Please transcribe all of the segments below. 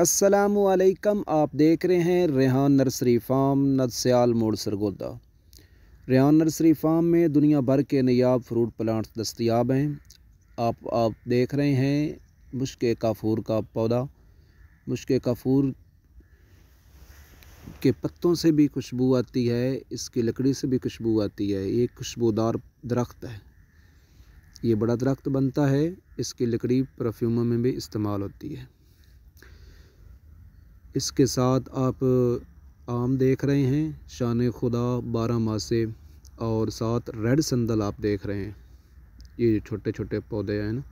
असलकम आप देख रहे हैं रेहान नर्सरी फार्म नदस्याल मोड़ सरगोदा रेहान नर्सरी फार्म में दुनिया भर के नयाब फ्रूट प्लांट्स दस्तियाब हैं आप आप देख रहे हैं मुश्क काफूर का पौधा मुश्क काफूर के पत्तों से भी खुशबू आती है इसकी लकड़ी से भी खुशबू आती है ये खुशबूदार दरख्त है ये बड़ा दरख्त बनता है इसकी लकड़ी परफ्यूमों में भी इस्तेमाल होती है इसके साथ आप आम देख रहे हैं शान खुदा बारह मासे और साथ रेड संदल आप देख रहे हैं ये छोटे छोटे पौधे हैं ना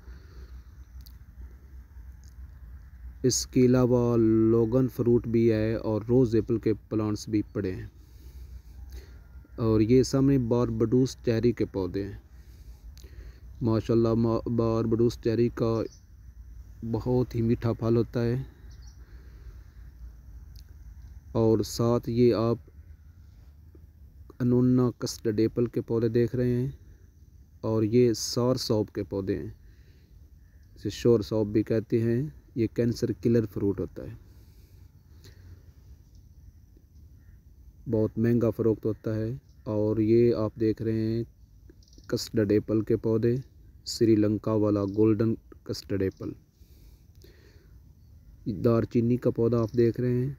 इसके अलावा लोगन फ्रूट भी है और रोज़ एप्पल के प्लांट्स भी पड़े हैं और ये सामने बार बडूस चेरी के पौधे हैं माशाल्लाह बडूस चेरी का बहुत ही मीठा फल होता है और साथ ये आप अनोना कस्टर्ड एप्पल के पौधे देख रहे हैं और ये सार सौप के पौधे हैं इसे शोर सौप भी कहते हैं ये कैंसर किलर फ्रूट होता है बहुत महंगा फ़रोख्त होता है और ये आप देख रहे हैं कस्टर्ड एप्पल के पौधे श्रीलंका वाला गोल्डन कस्टर्ड एप्पल दारचीनी का पौधा आप देख रहे हैं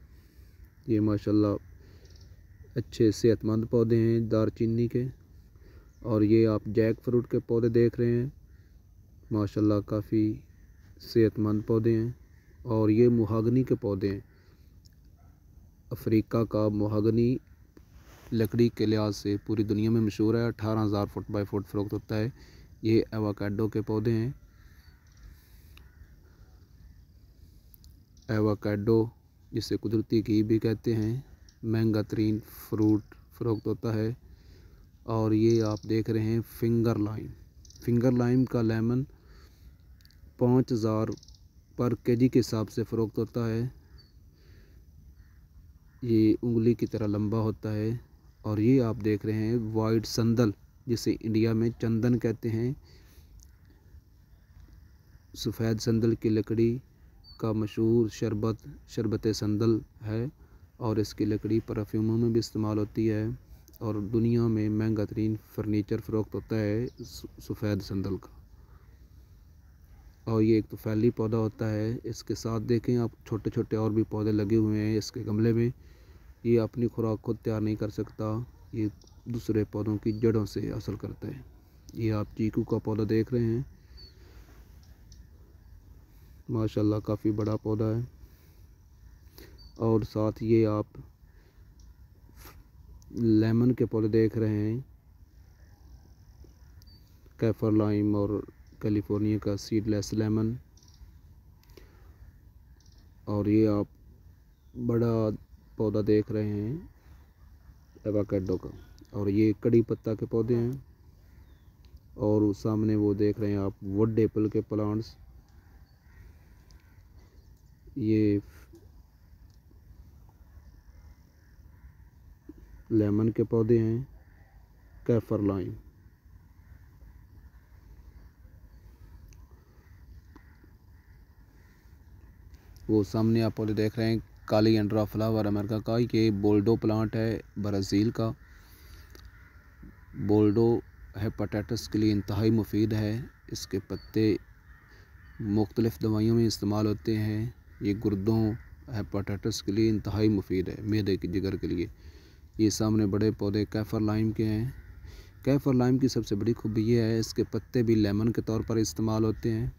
ये माशाल्लाह अच्छे सेहतमंद पौधे हैं दार के और ये आप जैक फ्रूट के पौधे देख रहे हैं माशाल्लाह काफ़ी सेहतमंद पौधे हैं और ये मुहागनी के पौधे हैं अफ्रीका का मुहागनी लकड़ी के लिहाज से पूरी दुनिया में मशहूर है अठारह हज़ार फुट बाई फुट फरोख्त होता है ये एवाकाडो के पौधे हैं एवाकाडो जिसे कुदरती घी भी कहते हैं महंगा तरीन फ्रूट फरोख्त होता है और ये आप देख रहे हैं फिंगर लाइम फिंगर लाइम का लेमन पाँच हज़ार पर केजी के हिसाब से फ़रोख्त होता है ये उंगली की तरह लंबा होता है और ये आप देख रहे हैं वाइट संदल जिसे इंडिया में चंदन कहते हैं सफ़ेद संदल की लकड़ी का मशहूर शरबत शरबत संदल है और इसकी लकड़ी परफ्यूमों में भी इस्तेमाल होती है और दुनिया में महंगा तरीन फर्नीचर फ़रोख्त होता है सफ़ेद संदल का और ये एक तो फैली पौधा होता है इसके साथ देखें आप छोटे छोटे और भी पौधे लगे हुए हैं इसके गमले में ये अपनी खुराक खुद तैयार नहीं कर सकता ये दूसरे पौधों की जड़ों से असर करता है ये आप चीकू का पौधा देख रहे हैं माशाल्लाह काफ़ी बड़ा पौधा है और साथ ये आप लेमन के पौधे देख रहे हैं कैफर लाइम और कैलिफोर्निया का सीडलेस लेमन और ये आप बड़ा पौधा देख रहे हैं एवाकेडो का और ये कड़ी पत्ता के पौधे हैं और सामने वो देख रहे हैं आप वुड एप्पल के प्लांट्स ये लेमन के पौधे हैं कैफर लाइम वो सामने आप पौधे देख रहे हैं काली एंड्रा फ्लावर अमेरिका का ये बोल्डो प्लांट है ब्राज़ील का बोल्डो है के लिए इंतहाई मुफीद है इसके पत्ते मुख्तलिफ़ दवाइयों में इस्तेमाल होते हैं ये गुर्दों हेपाटाइटस के लिए इंतहाई मुफीद है मेदे के जिगर के लिए ये सामने बड़े पौधे कैफर लाइम के हैं कैफर लाइम की सबसे बड़ी खूबी यह है इसके पत्ते भी लेमन के तौर पर इस्तेमाल होते हैं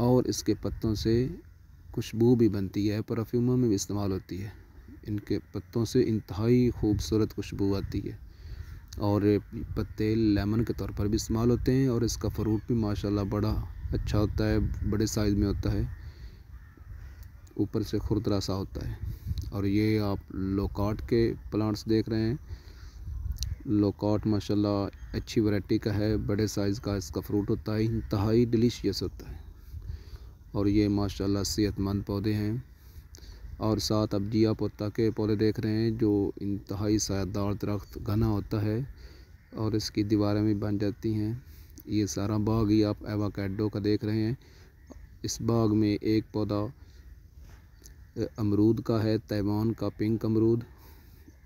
और इसके पत्तों से खुशबू भी बनती है परफ्यूमों में भी इस्तेमाल होती है इनके पत्तों से इंतहाई खूबसूरत खुशबू आती है और पत्ते लेमन के तौर पर भी इस्तेमाल होते हैं और इसका फ्रूट भी माशाल्लाह बड़ा अच्छा होता है बड़े साइज़ में होता है ऊपर से खुरदरा सा होता है और ये आप लोकाट के प्लांट्स देख रहे हैं लोकाट माशाल्लाह अच्छी वैरायटी का है बड़े साइज़ का इसका फ्रूट होता है इंतहाई डिलीशियस होता है और ये माशाल्लाह सेहतमंद पौधे हैं और साथ अब जिया पोता के पौधे देख रहे हैं जो इंतहाई सायदार दरख्त घना होता है और इसकी दीवारें भी बन जाती हैं ये सारा बाग ही आप एवाकेडो का देख रहे हैं इस बाग में एक पौधा अमरूद का है तैवान का पिंक अमरूद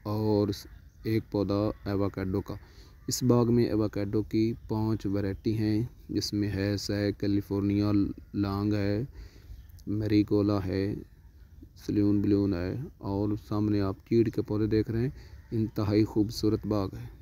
और एक पौधा एवाकेडो का इस बाग में एवाकेडो की पांच वैरायटी हैं जिसमें हैस है कैलिफोर्निया लांग है मेरीकोला है सलून बलून है और सामने आप चीड़ के पौधे देख रहे हैं इंतहाई खूबसूरत बाग है